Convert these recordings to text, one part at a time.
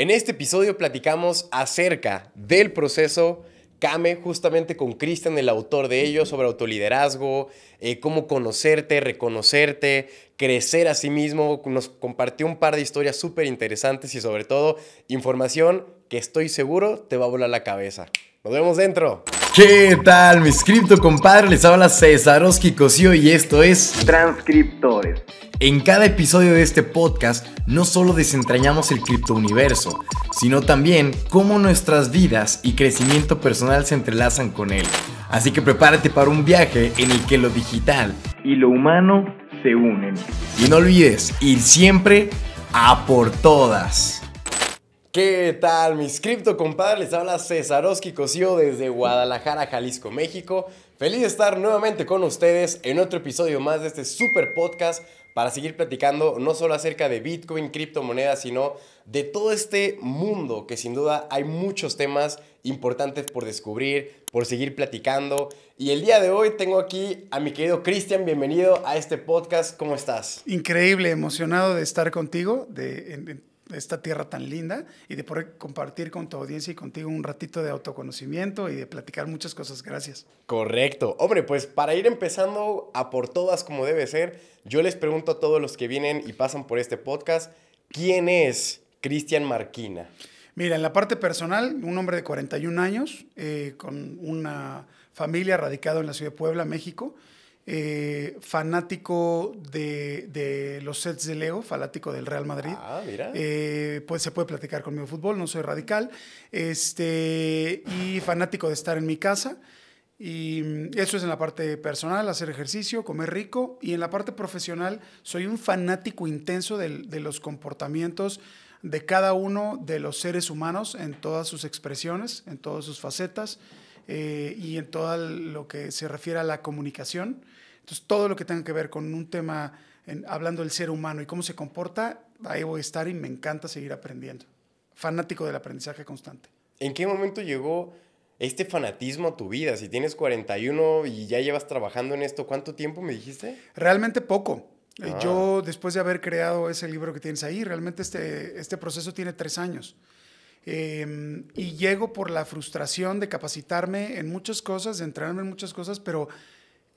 En este episodio platicamos acerca del proceso Kame, justamente con Cristian, el autor de ello, sobre autoliderazgo, eh, cómo conocerte, reconocerte, crecer a sí mismo. Nos compartió un par de historias súper interesantes y sobre todo información que estoy seguro te va a volar la cabeza. Nos vemos dentro. ¿Qué tal, mis cripto compadres? Les habla Cesaroski Cosío y esto es Transcriptores. En cada episodio de este podcast no solo desentrañamos el criptouniverso, sino también cómo nuestras vidas y crecimiento personal se entrelazan con él. Así que prepárate para un viaje en el que lo digital y lo humano se unen. Y no olvides ir siempre a por todas. ¿Qué tal, mis cripto compadres? Les habla Cesaroski Cosío desde Guadalajara, Jalisco, México. Feliz de estar nuevamente con ustedes en otro episodio más de este super podcast para seguir platicando no solo acerca de Bitcoin, criptomonedas, sino de todo este mundo que sin duda hay muchos temas importantes por descubrir, por seguir platicando. Y el día de hoy tengo aquí a mi querido Cristian, bienvenido a este podcast, ¿cómo estás? Increíble, emocionado de estar contigo, de, esta tierra tan linda y de poder compartir con tu audiencia y contigo un ratito de autoconocimiento y de platicar muchas cosas. Gracias. Correcto. Hombre, pues para ir empezando a por todas como debe ser, yo les pregunto a todos los que vienen y pasan por este podcast, ¿quién es Cristian Marquina? Mira, en la parte personal, un hombre de 41 años, eh, con una familia radicado en la ciudad de Puebla, México. Eh, fanático de, de, los sets de Leo, fanático del Real Madrid. Ah, eh, pues se puede platicar conmigo fútbol, no soy radical. Este, y fanático de estar en mi casa. Y eso es en la parte personal, hacer ejercicio, comer rico. Y en la parte profesional, soy un fanático intenso de los comportamientos de cada uno de los seres humanos en todas sus expresiones, en todas sus facetas. Eh, y en todo lo que se refiere a la comunicación. Entonces, todo lo que tenga que ver con un tema, hablando del ser humano y cómo se comporta, ahí voy a estar y me encanta seguir aprendiendo. Fanático del aprendizaje constante. ¿En qué momento llegó este fanatismo a tu vida? Si tienes 41 y ya llevas trabajando en esto, ¿cuánto tiempo me dijiste? Realmente poco. Eh, ah. Yo, después de haber creado ese libro que tienes ahí, realmente este, este proceso tiene tres años. Em, y llego por la frustración de capacitarme en muchas cosas, de entrenarme en muchas cosas, pero,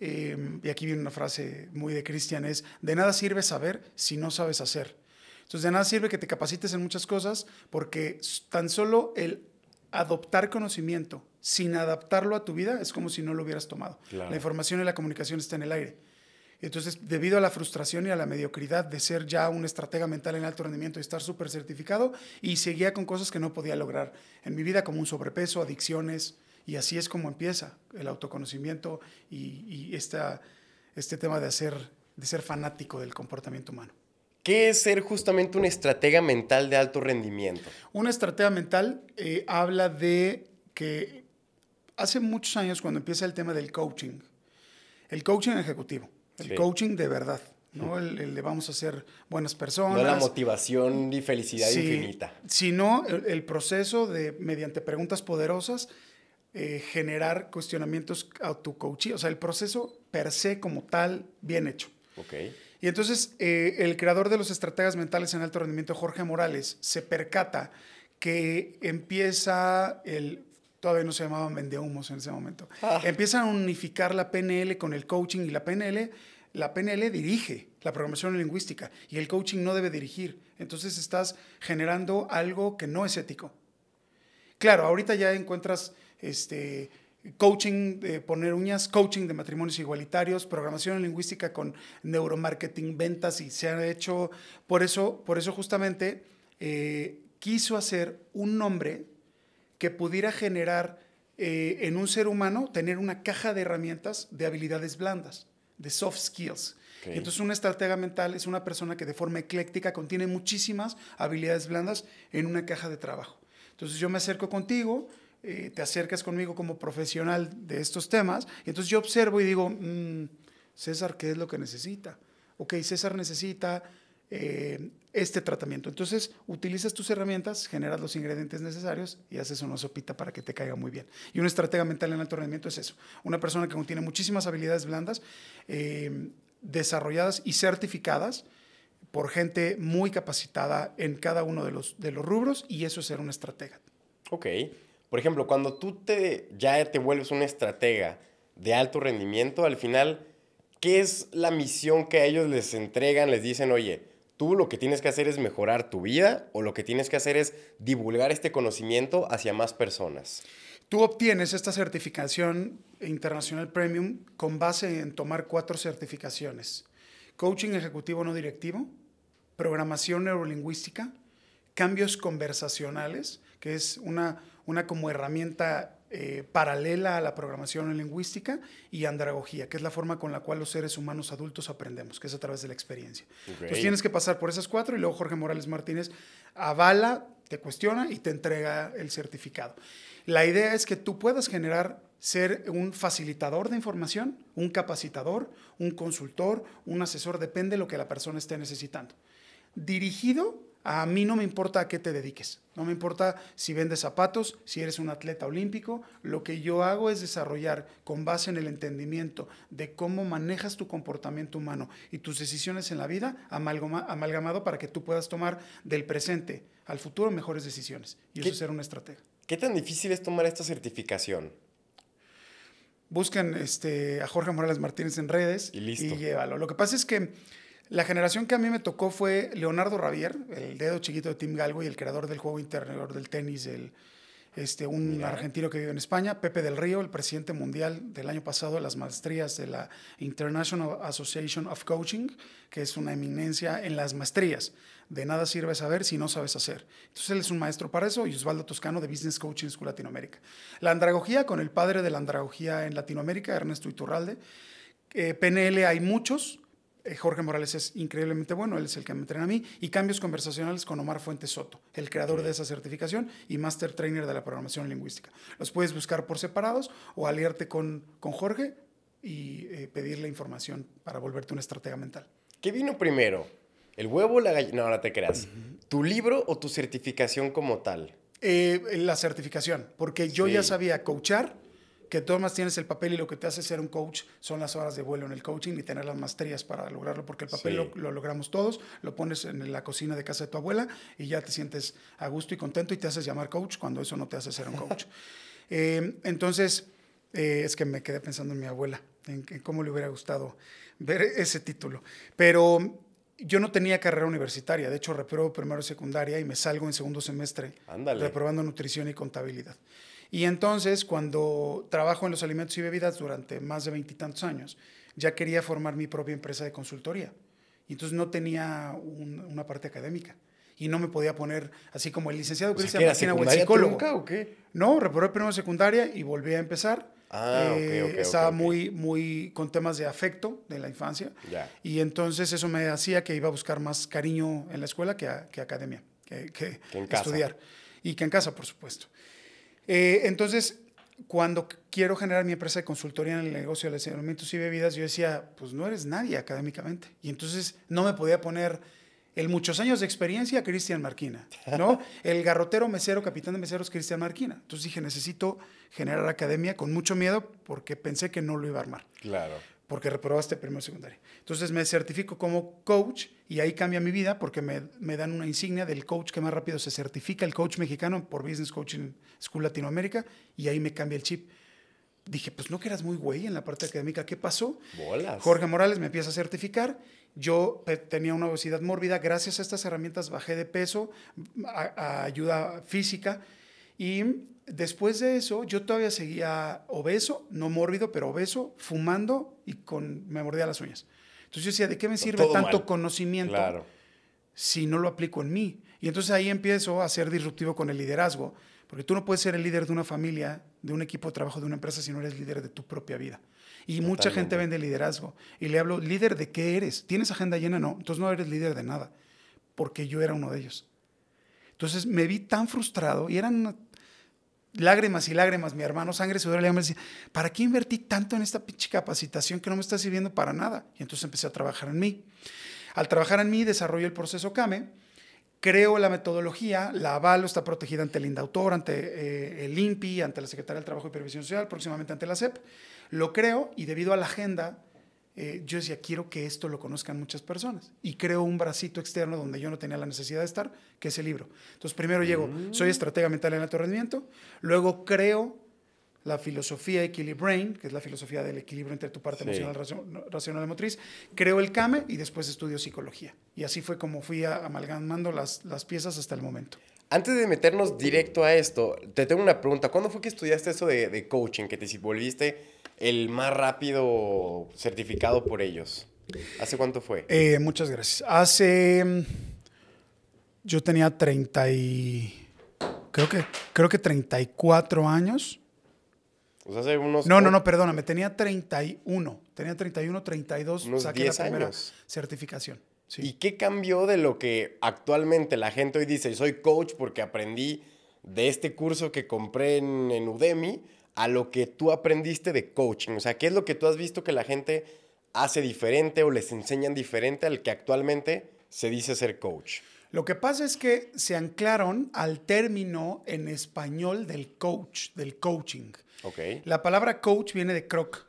em, y aquí viene una frase muy de Cristian, es, de nada sirve saber si no sabes hacer. Entonces, de nada sirve que te capacites en muchas cosas porque tan solo el adoptar conocimiento sin adaptarlo a tu vida es como si no lo hubieras tomado. La información y la comunicación está en el aire. Entonces, debido a la frustración y a la mediocridad de ser ya un estratega mental en alto rendimiento y estar súper certificado, y seguía con cosas que no podía lograr en mi vida, como un sobrepeso, adicciones, y así es como empieza el autoconocimiento y, esta, este tema de, hacer, de ser fanático del comportamiento humano. ¿Qué es ser justamente un estratega mental de alto rendimiento? Una estratega mental eh, habla de que hace muchos años cuando empieza el tema del coaching, el coaching ejecutivo, el coaching de verdad, ¿no? El, de vamos a ser buenas personas. No la motivación y felicidad infinita. Sino el, proceso de, mediante preguntas poderosas, eh, generar cuestionamientos a tu coach. O sea, el proceso per se como tal, bien hecho. Ok. Y entonces, eh, el creador de los estrategas mentales en alto rendimiento, Jorge Morales, se percata que empieza el todavía no se llamaban vendehumos en ese momento. Ah. Empiezan a unificar la PNL con el coaching y la PNL, la PNL dirige la programación lingüística y el coaching no debe dirigir. Entonces estás generando algo que no es ético. Claro, ahorita ya encuentras este, coaching de poner uñas, coaching de matrimonios igualitarios, programación lingüística con neuromarketing, ventas y se ha hecho, por eso, por eso justamente eh, quiso hacer un nombre que pudiera generar eh, en un ser humano tener una caja de herramientas de habilidades blandas, de soft skills. Entonces, una estratega mental es una persona que de forma ecléctica contiene muchísimas habilidades blandas en una caja de trabajo. Entonces, yo me acerco contigo, eh, te acercas conmigo como profesional de estos temas, y entonces yo observo y digo, mm, César, ¿qué es lo que necesita? Ok, César necesita eh, este tratamiento. Entonces, utilizas tus herramientas, generas los ingredientes necesarios y haces una sopita para que te caiga muy bien. Y una estratega mental en alto rendimiento es eso. Una persona que contiene muchísimas habilidades blandas, em, desarrolladas y certificadas por gente muy capacitada en cada uno de los, de los rubros y eso es ser una estratega. Ok. Por ejemplo, cuando tú te, ya te vuelves una estratega de alto rendimiento, al final, ¿qué es la misión que a ellos les entregan? Les dicen, oye, Tú lo que tienes que hacer es mejorar tu vida o lo que tienes que hacer es divulgar este conocimiento hacia más personas. Tú obtienes esta certificación internacional premium con base en tomar cuatro certificaciones. Coaching ejecutivo no directivo, programación neurolingüística, cambios conversacionales, que es una, una como herramienta eh, paralela a la programación lingüística y andragogía, que es la forma con la cual los seres humanos adultos aprendemos, que es a través de la experiencia. Entonces tienes que pasar por esas cuatro y luego Jorge Morales Martínez avala, te cuestiona y te entrega el certificado. La idea es que tú puedas generar ser un facilitador de información, un capacitador, un consultor, un asesor, depende de lo que la persona esté necesitando. Dirigido a mí no me importa a qué te dediques, no me importa si vendes zapatos, si eres un atleta olímpico, lo que yo hago es desarrollar con base en el entendimiento de cómo manejas tu comportamiento humano y tus decisiones en la vida, amalgamado para que tú puedas tomar del presente al futuro mejores decisiones. Y eso es ser una estratega. ¿Qué tan difícil es tomar esta certificación? Buscan este, a Jorge Morales Martínez en redes y, y llévalo. Lo que pasa es que la generación que a mí me tocó fue Leonardo Ravier, el dedo chiquito de Tim Galway, el creador del juego interior del tenis, el, este, un argentino que vive en España, Pepe del Río, el presidente mundial del año pasado de las maestrías de la International Association of Coaching, que es una eminencia en las maestrías. De nada sirve saber si no sabes hacer. Entonces él es un maestro para eso y Osvaldo Toscano de Business Coaching School Latinoamérica. La andragogía con el padre de la andragogía en Latinoamérica, Ernesto Iturralde. Eh, PNL hay muchos, eh, Jorge Morales es increíblemente bueno, él es el que me entrena a mí, y cambios conversacionales con Omar Fuentes Soto, el creador de esa certificación y Master Trainer de la Programación Lingüística. Los puedes buscar por separados o aliarte con, con Jorge y eh, pedirle información para volverte una estratega mental. ¿Qué vino primero? ¿El huevo o la gallina? No, te creas. ¿Tu libro o tu certificación como tal? Eh, la certificación, porque yo ya sabía coachar, que más tienes el papel y lo que te hace ser un coach son las horas de vuelo en el coaching y tener las maestrías para lograrlo, porque el papel lo, logramos todos, lo pones en la cocina de casa de tu abuela y ya te sientes a gusto y contento y te haces llamar coach cuando eso no te hace ser un coach. Eh, entonces, eh, es que me quedé pensando en mi abuela, en, cómo le hubiera gustado ver ese título. Pero yo no tenía carrera universitaria, de hecho reprobo primero y secundaria y me salgo en segundo semestre reprobando nutrición y contabilidad. Y entonces, cuando trabajo en los alimentos y bebidas durante más de veintitantos años, ya quería formar mi propia empresa de consultoría. Y entonces no tenía una parte académica. Y no me podía poner así como el licenciado que o sea, el psicólogo. Ah, o qué? No, reprobé primero secundaria y volví a empezar. Ah, eh, estaba muy muy con temas de afecto de la infancia y entonces eso me hacía que iba a buscar más cariño en la escuela que, que academia que, que estudiar y que en casa por supuesto eh, entonces, cuando quiero generar mi empresa de consultoría en el negocio de y bebidas, yo decía, pues no eres nadie académicamente. Y entonces no me podía poner el muchos años de experiencia Cristian Marquina, ¿no? El garrotero mesero, capitán de meseros Cristian Marquina. Entonces dije, necesito generar academia con mucho miedo porque pensé que no lo iba a armar. Claro porque reprobaste primero secundaria. Entonces me certifico como coach y ahí cambia mi vida porque me, me, dan una insignia del coach que más rápido se certifica, el coach mexicano por Business Coaching School Latinoamérica, y ahí me cambia el chip. Dije, pues no que eras muy güey en la parte académica, ¿qué pasó? Jorge Morales me empieza a certificar, yo eh, tenía una obesidad mórbida, gracias a estas herramientas bajé de peso, a ayuda física, y después de eso, yo todavía seguía obeso, no mórbido, pero obeso, fumando y con, me mordía las uñas. Entonces yo decía, ¿de qué me sirve tanto conocimiento si no lo aplico en mí? Y entonces ahí empiezo a ser disruptivo con el liderazgo, porque tú no puedes ser el líder de una familia, de un equipo de trabajo, de una empresa, si no eres líder de tu propia vida. Y mucha gente vende liderazgo. Y le hablo, ¿líder de qué eres? ¿Tienes agenda llena? No. Entonces no eres líder de nada, porque yo era uno de ellos. Entonces me vi tan frustrado y eran lágrimas y lágrimas, mi hermano sangre, sudor y decía, ¿para qué invertí tanto en esta pinche capacitación que no me está sirviendo para nada? Y entonces empecé a trabajar en mí. Al trabajar en mí, desarrollo el proceso CAME, creo la metodología, la avalo, está protegida ante el INDAUTOR, ante eh, el INPI, ante la Secretaría del Trabajo y Previsión Social, próximamente ante la SEP. Lo creo y debido a la agenda eh, yo decía, quiero que esto lo conozcan muchas personas. Y creo un bracito externo donde yo no tenía la necesidad de estar, que es el libro. Entonces, primero llego, mm. soy estratega mental en alto rendimiento, luego creo la filosofía Equilibrain, que es la filosofía del equilibrio entre tu parte emocional, racional, y motriz, creo el CAME y después estudio psicología. Y así fue como fui amalgamando las, piezas hasta el momento. Antes de meternos directo a esto, te tengo una pregunta. ¿Cuándo fue que estudiaste eso de, de coaching, que te volviste el más rápido certificado por ellos. ¿Hace cuánto fue? Eh, muchas gracias. Hace. Yo tenía 30 Creo que, creo que 34 años. sea, hace unos. No, no, no, perdóname. Tenía 31. Tenía 31, 32. Unos la primera certificación. ¿Y qué cambió de lo que actualmente la gente hoy dice? Soy coach porque aprendí de este curso que compré en Udemy a lo que tú aprendiste de coaching? O sea, ¿qué es lo que tú has visto que la gente hace diferente o les enseñan diferente al que actualmente se dice ser coach? Lo que pasa es que se anclaron al término en español del coach, del coaching. Okay. La palabra coach viene de croc,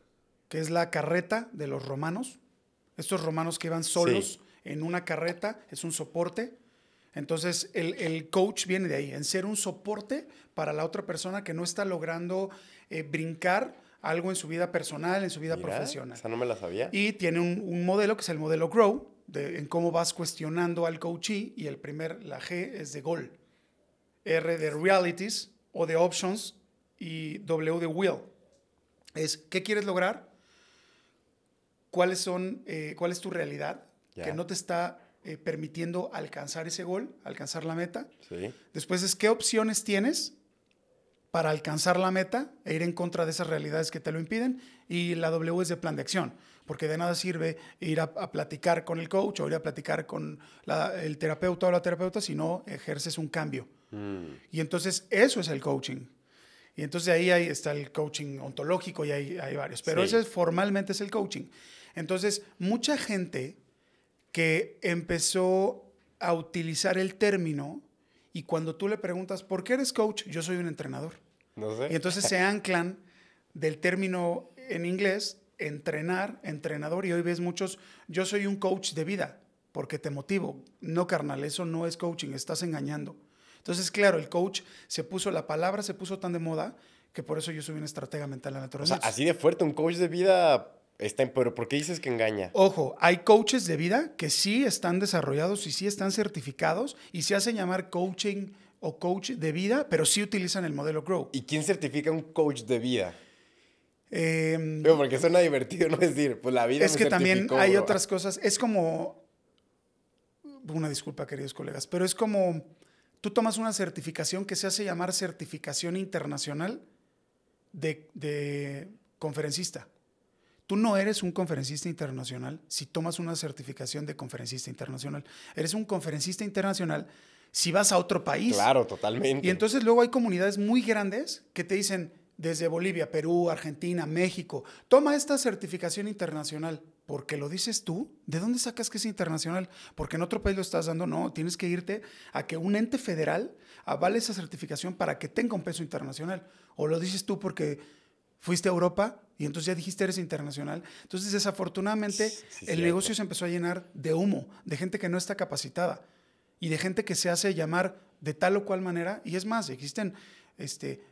que es la carreta de los romanos. Estos romanos que iban solos en una carreta, es un soporte. Entonces, el, el, coach viene de ahí, en ser un soporte para la otra persona que no está logrando eh, brincar algo en su vida personal, en su vida profesional. Esa no me la sabía. Y tiene un, modelo que es el modelo Grow, en cómo vas cuestionando al coachee y el primer, la G es de goal, R de realities o de options y W de will. Es, ¿qué quieres lograr? ¿Cuáles son, eh, ¿Cuál es tu realidad que no te está eh, permitiendo alcanzar ese gol, alcanzar la meta? Después es, ¿qué opciones tienes para alcanzar la meta e ir en contra de esas realidades que te lo impiden. Y la W es de plan de acción, porque de nada sirve ir a, platicar con el coach o ir a platicar con el terapeuta o la terapeuta si no ejerces un cambio. Mm. Y entonces eso es el coaching. Y entonces ahí, está el coaching ontológico y hay, hay varios, pero ese ese formalmente es el coaching. Entonces, mucha gente que empezó a utilizar el término y cuando tú le preguntas, ¿por qué eres coach? Yo soy un entrenador. Y entonces se anclan del término en inglés, entrenar, entrenador, y hoy ves muchos, yo soy un coach de vida, porque te motivo. No, carnal, eso no es coaching, estás engañando. Entonces, claro, el coach se puso, la palabra se puso tan de moda que por eso yo soy un estratega mental a la naturaleza. O sea, así de fuerte, un coach de vida está en, pero ¿por qué dices que engaña? Ojo, hay coaches de vida que sí están desarrollados y sí están certificados y se hacen llamar coaching o coach de vida, pero sí utilizan el modelo Grow. ¿Y quién certifica un coach de vida? Em, porque suena divertido, ¿no? Es decir, pues la vida. Es que también hay otras cosas. Es como. Una disculpa, queridos colegas, pero es como. Tú tomas una certificación que se hace llamar certificación internacional de, de conferencista. Tú no eres un conferencista internacional si tomas una certificación de conferencista internacional. Eres un conferencista internacional si vas a otro país. Claro, totalmente. Y entonces luego hay comunidades muy grandes que te dicen, desde Bolivia, Perú, Argentina, México, toma esta certificación internacional. Porque lo dices tú, ¿de dónde sacas que es internacional? Porque en otro país lo estás dando, no, tienes que irte a que un ente federal avale esa certificación para que tenga un peso internacional. O lo dices tú porque fuiste a Europa y entonces ya dijiste eres internacional. Entonces, desafortunadamente, el negocio se empezó a llenar de humo, de gente que no está capacitada y de gente que se hace llamar de tal o cual manera. Y es más, existen este,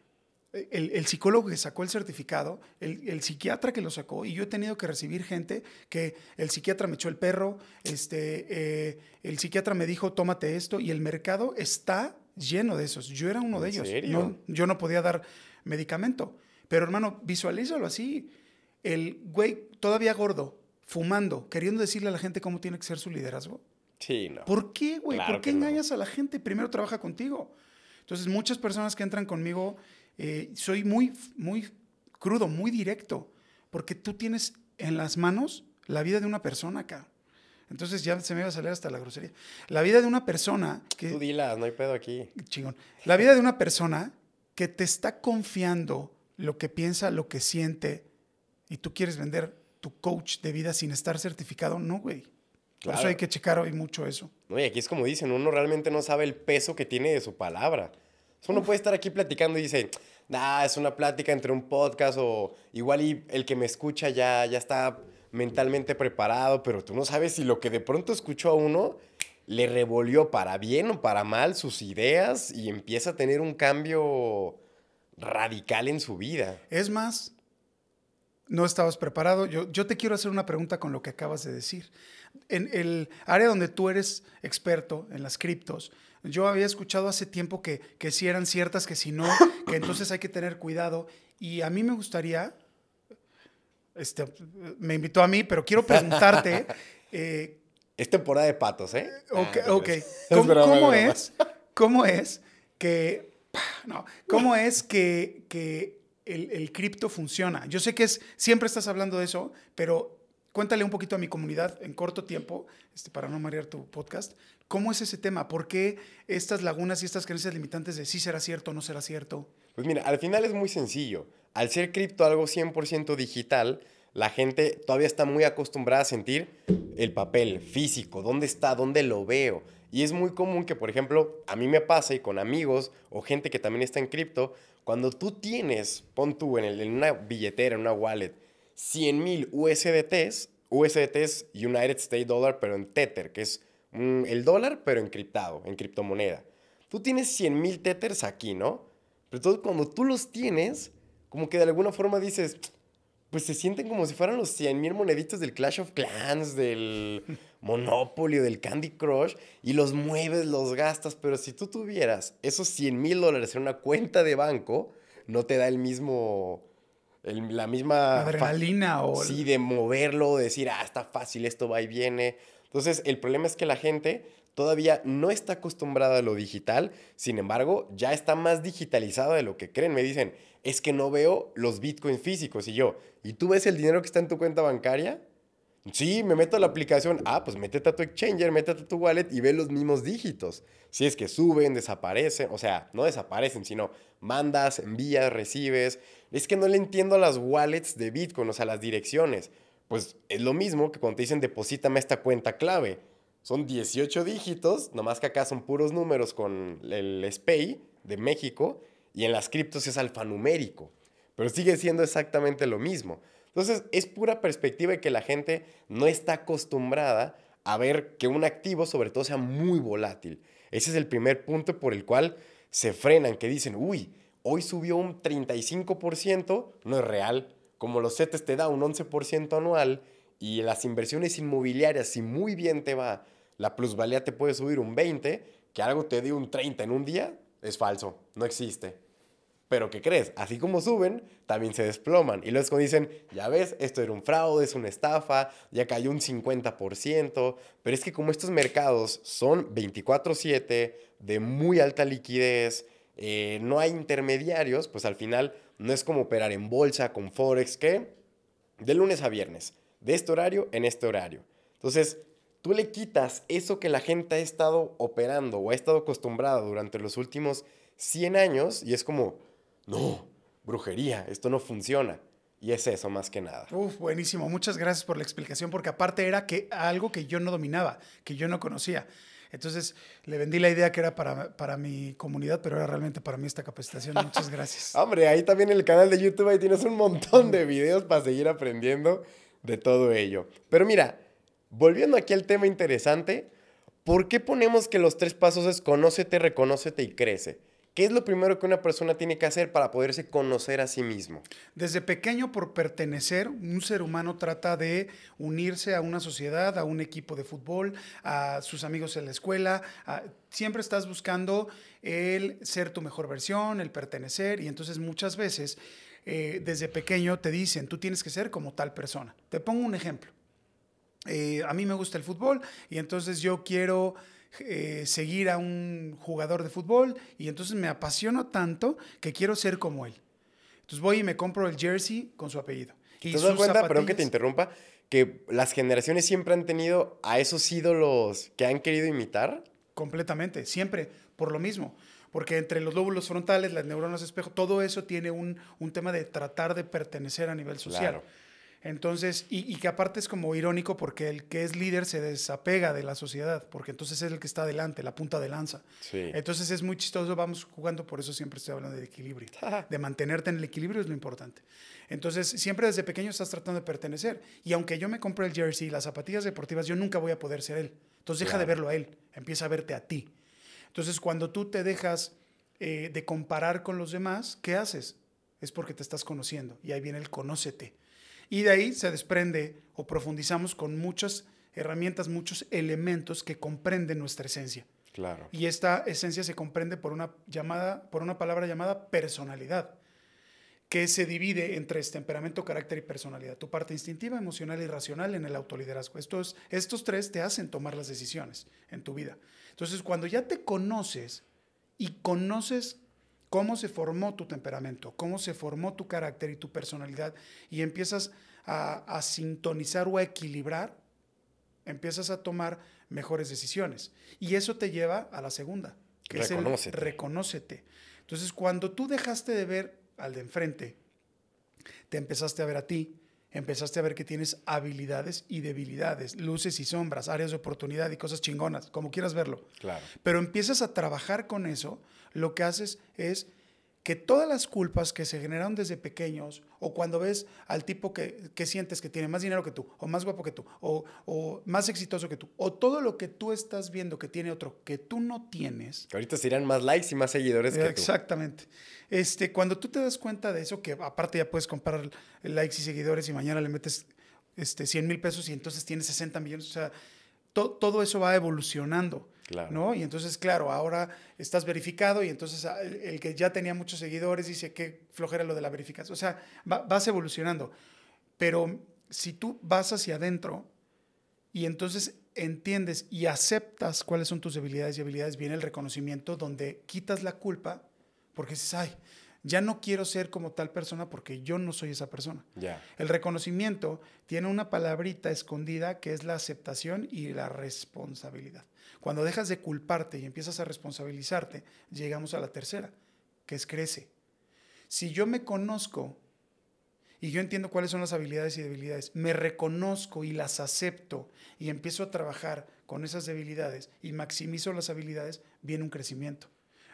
el, psicólogo que sacó el certificado, el, psiquiatra que lo sacó, y yo he tenido que recibir gente que el psiquiatra me echó el perro, este, eh, el psiquiatra me dijo, tómate esto, y el mercado está lleno de esos. Yo era uno de ellos. Serio? yo no podía dar medicamento. Pero hermano, visualízalo así. El güey todavía gordo, fumando, queriendo decirle a la gente cómo tiene que ser su liderazgo. Sí, no. ¿Por qué, güey? ¿Por qué engañas a la gente? Primero trabaja contigo. Entonces, muchas personas que entran conmigo, eh, soy muy, muy crudo, muy directo, porque tú tienes en las manos la vida de una persona acá. Entonces ya se me iba a salir hasta la grosería. La vida de una persona que... Tú dilas, no hay pedo aquí. Chingón. La vida de una persona que te está confiando lo que piensa, lo que siente, y tú quieres vender tu coach de vida sin estar certificado, no, güey. Por eso hay que checar hoy mucho eso. No, y aquí es como dicen, uno realmente no sabe el peso que tiene de su palabra. uno puede estar aquí platicando y dice, nah, es una plática entre un podcast o igual el que me escucha ya, ya está mentalmente preparado, pero tú no sabes si lo que de pronto escuchó a uno le revolvió para bien o para mal sus ideas y empieza a tener un cambio radical en su vida. Es más, no estabas preparado. Yo, yo te quiero hacer una pregunta con lo que acabas de decir en el área donde tú eres experto, en las criptos, yo había escuchado hace tiempo que, si eran ciertas, que si no, que entonces hay que tener cuidado. Y a mí me gustaría, este, me invitó a mí, pero quiero preguntarte... Eh, es temporada de patos, ¿eh? Ok, ah, ok. ¿Cómo, es, cómo es que... No, ¿cómo es que, el, el cripto funciona? Yo sé que es, siempre estás hablando de eso, pero cuéntale un poquito a mi comunidad en corto tiempo, este, para no marear tu podcast, ¿cómo es ese tema? ¿Por qué estas lagunas y estas creencias limitantes de si será cierto o no será cierto? Pues mira, al final es muy sencillo. Al ser cripto algo 100% digital, la gente todavía está muy acostumbrada a sentir el papel físico, dónde está, dónde lo veo. Y es muy común que, por ejemplo, a mí me pasa y con amigos o gente que también está en cripto, cuando tú tienes, pon tú en, en una billetera, en una wallet, 100,000 mil USDTs, USDT United States Dollar, pero en Tether, que es el dólar, pero encriptado, en criptomoneda. Tú tienes 100,000 mil Tethers aquí, ¿no? Pero todo, cuando tú los tienes, como que de alguna forma dices, pues se sienten como si fueran los 100,000 mil moneditos del Clash of Clans, del Monopoly, del Candy Crush, y los mueves, los gastas, pero si tú tuvieras esos 100 mil dólares en una cuenta de banco, no te da el mismo la misma... Adrenalina o... Sí, de moverlo, de decir, ah, está fácil, esto va y viene. Entonces, el problema es que la gente todavía no está acostumbrada a lo digital, sin embargo, ya está más digitalizada de lo que creen. Me dicen, es que no veo los bitcoins físicos y yo, ¿y tú ves el dinero que está en tu cuenta bancaria? Sí, me meto a la aplicación. Ah, pues métete a tu exchanger, métete a tu wallet y ve los mismos dígitos. Si es que suben, desaparecen, o sea, no desaparecen, sino mandas, envías, recibes, es que no le entiendo a las wallets de Bitcoin, o sea, las direcciones. Pues es lo mismo que cuando te dicen deposítame esta cuenta clave. Son 18 dígitos, nomás que acá son puros números con el SPEI de México y en las criptos es alfanumérico. Pero sigue siendo exactamente lo mismo. Entonces, es pura perspectiva de que la gente no está acostumbrada a ver que un activo, sobre todo, sea muy volátil. Ese es el primer punto por el cual se frenan, que dicen, uy, hoy subió un 35%, no es real. Como los CETES te da un 11% anual y las inversiones inmobiliarias, si muy bien te va, la plusvalía te puede subir un 20%, que algo te dé un 30% en un día, es falso, no existe. Pero ¿qué crees? Así como suben, también se desploman. Y luego dicen, ya ves, esto era un fraude, es una estafa, ya cayó un 50%. Pero es que como estos mercados son 24/7, de muy alta liquidez, eh, no hay intermediarios, pues al final no es como operar en bolsa con Forex, que de lunes a viernes, de este horario en este horario. Entonces, tú le quitas eso que la gente ha estado operando o ha estado acostumbrada durante los últimos 100 años y es como, no, brujería, esto no funciona. Y es eso más que nada. Uf, buenísimo. Muchas gracias por la explicación, porque aparte era que algo que yo no dominaba, que yo no conocía. Entonces le vendí la idea que era para, mi comunidad, pero era realmente para mí esta capacitación. Muchas gracias. Hombre, ahí también en el canal de YouTube ahí tienes un montón de videos para seguir aprendiendo de todo ello. Pero mira, volviendo aquí al tema interesante, ¿por qué ponemos que los tres pasos es conócete, reconócete y crece? ¿Qué es lo primero que una persona tiene que hacer para poderse conocer a sí mismo? Desde pequeño, por pertenecer, un ser humano trata de unirse a una sociedad, a un equipo de fútbol, a sus amigos en la escuela. siempre estás buscando el ser tu mejor versión, el pertenecer, y entonces muchas veces eh, desde pequeño te dicen, tú tienes que ser como tal persona. Te pongo un ejemplo. Eh, a mí me gusta el fútbol y entonces yo quiero eh, seguir a un jugador de fútbol y entonces me apasiono tanto que quiero ser como él. Entonces voy y me compro el jersey con su apellido. ¿Te das cuenta, pero perdón que te interrumpa, que las generaciones siempre han tenido a esos ídolos que han querido imitar? Completamente, siempre, por lo mismo. Porque entre los lóbulos frontales, las neuronas espejo, todo eso tiene un, un tema de tratar de pertenecer a nivel social. Claro. Entonces, y, que aparte es como irónico porque el que es líder se desapega de la sociedad, porque entonces es el que está adelante, la punta de lanza. Entonces es muy chistoso, vamos jugando, por eso siempre estoy hablando de equilibrio. De mantenerte en el equilibrio es lo importante. Entonces, siempre desde pequeño estás tratando de pertenecer. Y aunque yo me compre el jersey y las zapatillas deportivas, yo nunca voy a poder ser él. Entonces deja de verlo a él, empieza a verte a ti. Entonces, cuando tú te dejas eh, de comparar con los demás, ¿qué haces? Es porque te estás conociendo. Y ahí viene el conócete. Y de ahí se desprende o profundizamos con muchas herramientas, muchos elementos que comprenden nuestra esencia. Y esta esencia se comprende por una, llamada, por una palabra llamada personalidad, que se divide entre este temperamento, carácter y personalidad. Tu parte instintiva, emocional y racional en el autoliderazgo. Estos, estos tres te hacen tomar las decisiones en tu vida. Entonces, cuando ya te conoces y conoces cómo se formó tu temperamento, cómo se formó tu carácter y tu personalidad, y empiezas a, sintonizar o a equilibrar, empiezas a tomar mejores decisiones. Y eso te lleva a la segunda, que es el reconócete. Entonces, cuando tú dejaste de ver al de enfrente, te empezaste a ver a ti, empezaste a ver que tienes habilidades y debilidades, luces y sombras, áreas de oportunidad y cosas chingonas, como quieras verlo. Claro. Pero empiezas a trabajar con eso lo que haces es que todas las culpas que se generaron desde pequeños, o cuando ves al tipo que, sientes que tiene más dinero que tú, o más guapo que tú, o, más exitoso que tú, o todo lo que tú estás viendo que tiene otro que tú no tienes. Que ahorita serían más likes y más seguidores que Exactamente. Exactamente. cuando tú te das cuenta de eso, que aparte ya puedes comprar likes y seguidores y mañana le metes este, 100 mil pesos y entonces tienes 60 millones, o sea, todo eso va evolucionando. ¿no? Y entonces, claro, ahora estás verificado y entonces ah, el que ya tenía muchos seguidores dice que flojera lo de la verificación. O sea, vas evolucionando. Pero si tú vas hacia adentro y entonces entiendes y aceptas cuáles son tus debilidades y habilidades, viene el reconocimiento donde quitas la culpa porque dices, ay, ya no quiero ser como tal persona porque yo no soy esa persona. El reconocimiento tiene una palabrita escondida que es la aceptación y la responsabilidad. Cuando dejas de culparte y empiezas a responsabilizarte, llegamos a la tercera, que es crece. Si yo me conozco y yo entiendo cuáles son las habilidades y debilidades, me reconozco y las acepto y empiezo a trabajar con esas debilidades y maximizo las habilidades, viene un crecimiento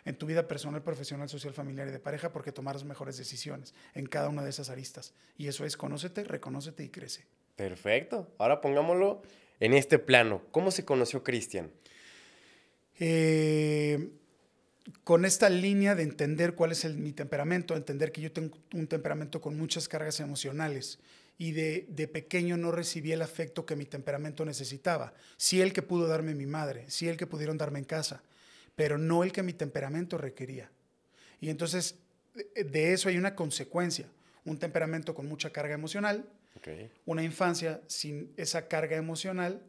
en tu vida personal, profesional, social, familiar y de pareja, porque tomarás mejores decisiones en cada una de esas aristas. Y eso es conócete, reconócete y crece. Perfecto. Ahora pongámoslo en este plano. ¿Cómo se conoció Cristian? Eh, con esta línea de entender cuál es mi temperamento, entender que yo tengo un temperamento con muchas cargas emocionales y de, de, pequeño no recibí el afecto que mi temperamento necesitaba. Sí el que pudo darme mi madre, sí el que pudieron darme en casa, pero no el que mi temperamento requería. Y entonces de eso hay una consecuencia, un temperamento con mucha carga emocional, una infancia sin esa carga emocional,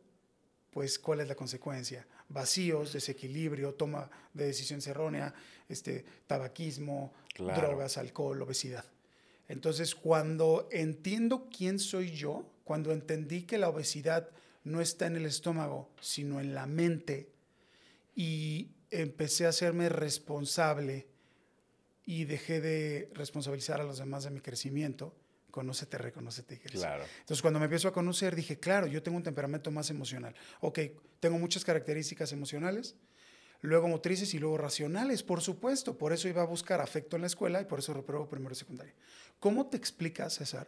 pues ¿cuál es la consecuencia? Vacíos, desequilibrio, toma de decisiones errónea, este, tabaquismo, drogas, alcohol, obesidad. Entonces, cuando entiendo quién soy yo, cuando entendí que la obesidad no está en el estómago, sino en la mente, y empecé a hacerme responsable y dejé de responsabilizar a los demás de mi crecimiento. Conócete, reconócete y Entonces, cuando me empiezo a conocer, dije, claro, yo tengo un temperamento más emocional. Ok, tengo muchas características emocionales, luego motrices y luego racionales, por supuesto. Por eso iba a buscar afecto en la escuela y por eso repruebo primero y secundaria. ¿Cómo te explicas, César,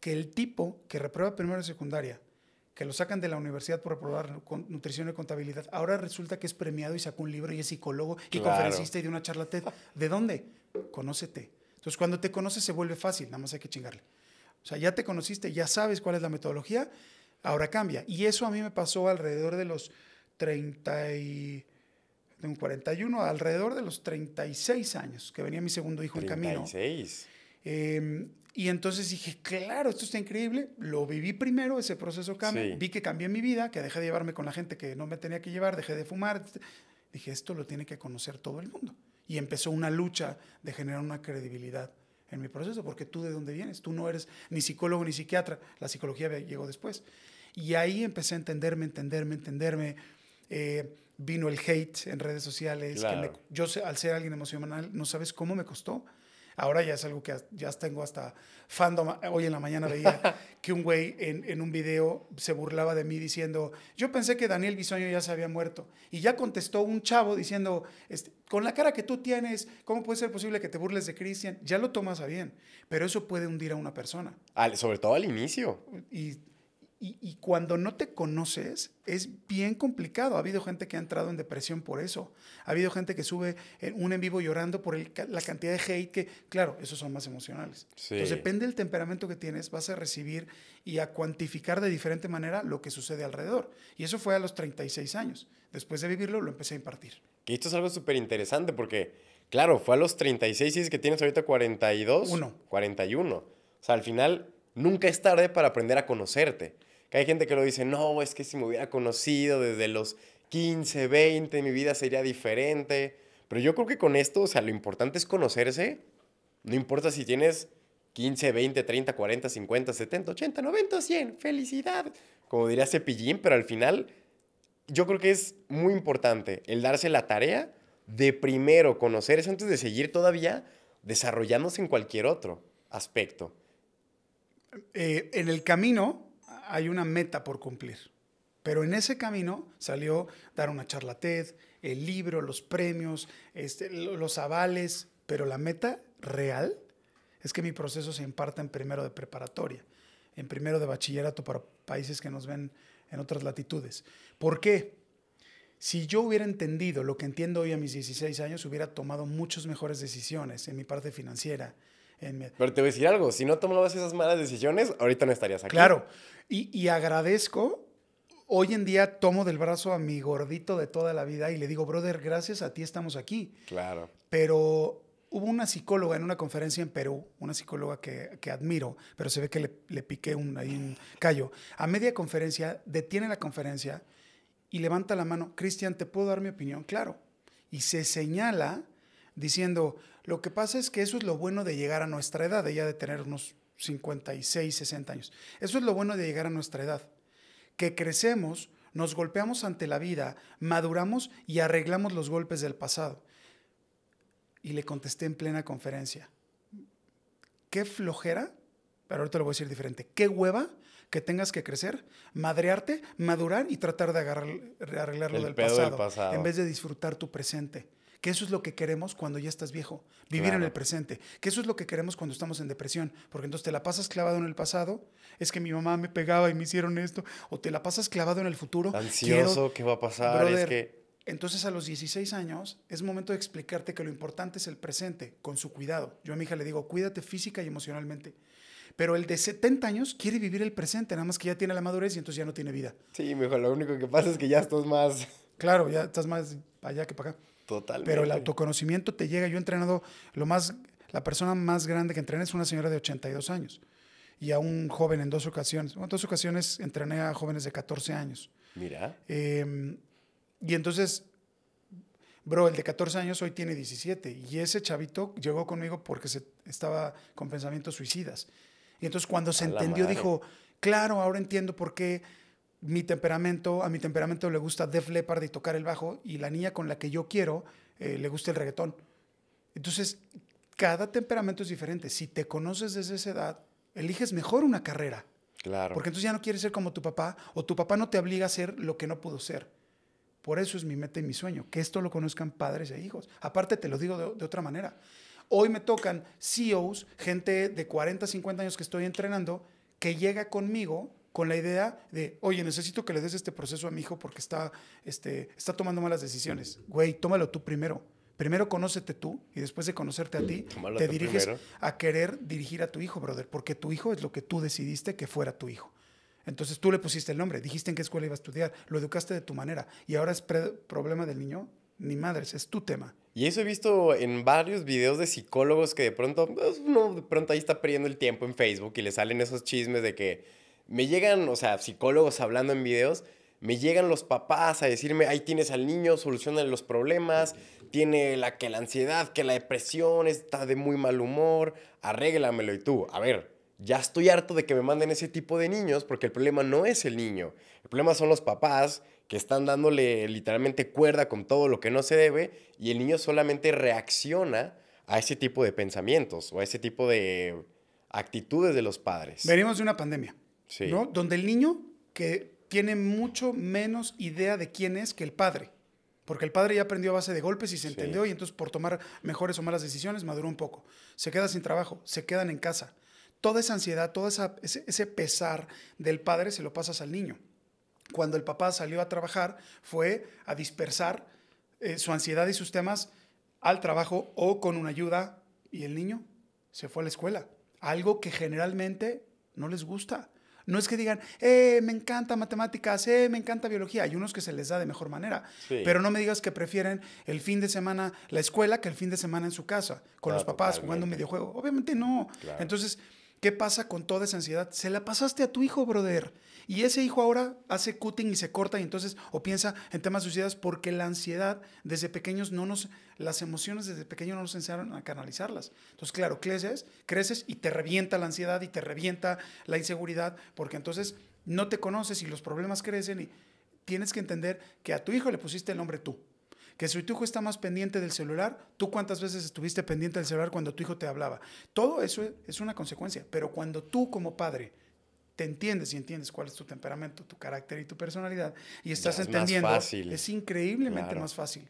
que el tipo que reprueba primero y secundaria que lo sacan de la universidad por aprobar nutrición y contabilidad. Ahora resulta que es premiado y sacó un libro y es psicólogo y conferencista y de una charla TED. ¿De dónde? Conócete. Entonces, cuando te conoces se vuelve fácil, nada más hay que chingarle. O sea, ya te conociste, ya sabes cuál es la metodología, ahora cambia. Y eso a mí me pasó alrededor de los 30 y... un 41, alrededor de los 36 años, que venía mi segundo hijo en camino. 36. Em, y entonces dije, claro, esto está increíble. Lo viví primero, ese proceso cambió, Vi que cambié mi vida, que dejé de llevarme con la gente que no me tenía que llevar, dejé de fumar. Dije, esto lo tiene que conocer todo el mundo. Y empezó una lucha de generar una credibilidad en mi proceso, porque tú de dónde vienes, tú no eres ni psicólogo ni psiquiatra, la psicología llegó después. Y ahí empecé a entenderme, entenderme, entenderme. Eh, vino el hate en redes sociales. yo, al ser alguien emocional, no sabes cómo me costó Ahora ya es algo que ya tengo hasta fandom. Hoy en la mañana veía que un güey en, un video se burlaba de mí diciendo, yo pensé que Daniel Bisoño ya se había muerto. Y ya contestó un chavo diciendo, este, con la cara que tú tienes, ¿cómo puede ser posible que te burles de Cristian? Ya lo tomas a bien, pero eso puede hundir a una persona. sobre todo al inicio. Y y, cuando no te conoces, es bien complicado. Ha habido gente que ha entrado en depresión por eso. Ha habido gente que sube en eh, un en vivo llorando por la cantidad de hate que, claro, esos son más emocionales. Entonces, depende del temperamento que tienes, vas a recibir y a cuantificar de diferente manera lo que sucede alrededor. Y eso fue a los 36 años. Después de vivirlo, lo empecé a impartir. Que esto es algo súper interesante porque, claro, fue a los 36 y es que tienes ahorita 42. 41. O sea, al final, nunca es tarde para aprender a conocerte. Que hay gente que lo dice, no, es que si me hubiera conocido desde los 15, 20, mi vida sería diferente. Pero yo creo que con esto, o sea, lo importante es conocerse. No importa si tienes 15, 20, 30, 40, 50, 70, 80, 90, 100. Felicidad. Como diría Cepillín, pero al final yo creo que es muy importante el darse la tarea de primero conocerse antes de seguir todavía desarrollándose en cualquier otro aspecto. Eh, en el camino, hay una meta por cumplir. Pero en ese camino salió dar una charla el libro, los premios, este, los avales, pero la meta real es que mi proceso se imparta en primero de preparatoria, en primero de bachillerato para países que nos ven en otras latitudes. ¿Por qué? Si yo hubiera entendido lo que entiendo hoy a mis 16 años, hubiera tomado muchas mejores decisiones en mi parte financiera, pero te voy a decir algo, si no tomabas esas malas decisiones, ahorita no estarías aquí. Claro, y, agradezco hoy en día tomo del brazo a mi gordito de toda la vida y le digo, brother, gracias a ti estamos aquí. Claro. Pero hubo una psicóloga en una conferencia en Perú, una psicóloga que, admiro, pero se ve que le, piqué un, ahí un callo. A media conferencia, detiene la conferencia y levanta la mano, Cristian, ¿te puedo dar mi opinión? Claro. Y se señala diciendo, lo que pasa es que eso es lo bueno de llegar a nuestra edad, de ya de tener unos 56, 60 años. Eso es lo bueno de llegar a nuestra edad, que crecemos, nos golpeamos ante la vida, maduramos y arreglamos los golpes del pasado. Y le contesté en plena conferencia, qué flojera, pero ahorita lo voy a decir diferente, qué hueva que tengas que crecer, madrearte, madurar y tratar de agarrar, arreglar lo del, pasado, en vez de disfrutar tu presente que eso es lo que queremos cuando ya estás viejo, vivir en el presente, que eso es lo que queremos cuando estamos en depresión, porque entonces te la pasas clavado en el pasado, es que mi mamá me pegaba y me hicieron esto, o te la pasas clavado en el futuro. Ansioso, ¿qué va a pasar? Entonces a los 16 años es momento de explicarte que lo importante es el presente, con su cuidado. Yo a mi hija le digo, cuídate física y emocionalmente. Pero el de 70 años quiere vivir el presente, nada más que ya tiene la madurez y entonces ya no tiene vida. Sí, mejor lo único que pasa es que ya estás más... Claro, ya estás más allá que para acá. Pero el autoconocimiento te llega. Yo he entrenado, lo más, la persona más grande que entrené es una señora de 82 años y a un joven en dos ocasiones. En dos ocasiones entrené a jóvenes de 14 años. Mira. Em, y entonces, bro, el de 14 años hoy tiene 17 y ese chavito llegó conmigo porque se, estaba con pensamientos suicidas. Y entonces cuando se entendió dijo, claro, ahora entiendo por qué mi temperamento, a mi temperamento le gusta Def Leppard y tocar el bajo, y la niña con la que yo quiero eh, le gusta el reggaetón. Entonces, cada temperamento es diferente. Si te conoces desde esa edad, eliges mejor una carrera. Claro. Porque entonces ya no quieres ser como tu papá, o tu papá no te obliga a ser lo que no pudo ser. Por eso es mi meta y mi sueño, que esto lo conozcan padres e hijos. Aparte, te lo digo de, de otra manera. Hoy me tocan CEOs, gente de 40, 50 años que estoy entrenando, que llega conmigo con la idea de, oye, necesito que le des este proceso a mi hijo porque está, este, está tomando malas decisiones. Güey, tómalo tú primero. Primero conócete tú y después de conocerte a ti, te diriges a querer dirigir a tu hijo, brother, porque tu hijo es lo que tú decidiste que fuera tu hijo. Entonces tú le pusiste el nombre, dijiste en qué escuela iba a estudiar, lo educaste de tu manera y ahora es problema del niño, ni madres, es tu tema. Y eso he visto en varios videos de psicólogos que de pronto, pues, de pronto ahí está perdiendo el tiempo en Facebook y le salen esos chismes de que me llegan, o sea, psicólogos hablando en videos, me llegan los papás a decirme, ahí tienes al niño, soluciona los problemas, tiene la que la ansiedad, que la depresión, está de muy mal humor, arréglamelo y tú, a ver, ya estoy harto de que me manden ese tipo de niños porque el problema no es el niño, el problema son los papás que están dándole literalmente cuerda con todo lo que no se debe y el niño solamente reacciona a ese tipo de pensamientos o a ese tipo de actitudes de los padres. Venimos de una pandemia. Donde el niño que tiene mucho menos idea de quién es que el padre. Porque el padre ya aprendió a base de golpes y se entendió y entonces por tomar mejores o malas decisiones maduró un poco. Se queda sin trabajo, se quedan en casa. Toda esa ansiedad, todo esa, ese, pesar del padre se lo pasas al niño. Cuando el papá salió a trabajar fue a dispersar eh, su ansiedad y sus temas al trabajo o con una ayuda y el niño se fue a la escuela. Algo que generalmente no les gusta. No es que digan, eh, me encanta matemáticas, eh, me encanta biología. Hay unos que se les da de mejor manera. Pero no me digas que prefieren el fin de semana la escuela que el fin de semana en su casa, con los papás, jugando un videojuego. Obviamente no. Entonces, ¿Qué pasa con toda esa ansiedad? Se la pasaste a tu hijo, brother. Y ese hijo ahora hace cutting y se corta y entonces o piensa en temas suicidas porque la ansiedad desde pequeños no nos, las emociones desde pequeños no nos enseñaron a canalizarlas. Entonces, claro, creces, creces y te revienta la ansiedad y te revienta la inseguridad porque entonces no te conoces y los problemas crecen y tienes que entender que a tu hijo le pusiste el nombre tú que si tu hijo está más pendiente del celular, tú cuántas veces estuviste pendiente del celular cuando tu hijo te hablaba. Todo eso es una consecuencia, pero cuando tú como padre te entiendes y entiendes cuál es tu temperamento, tu carácter y tu personalidad y estás entendiendo, es increíblemente más fácil.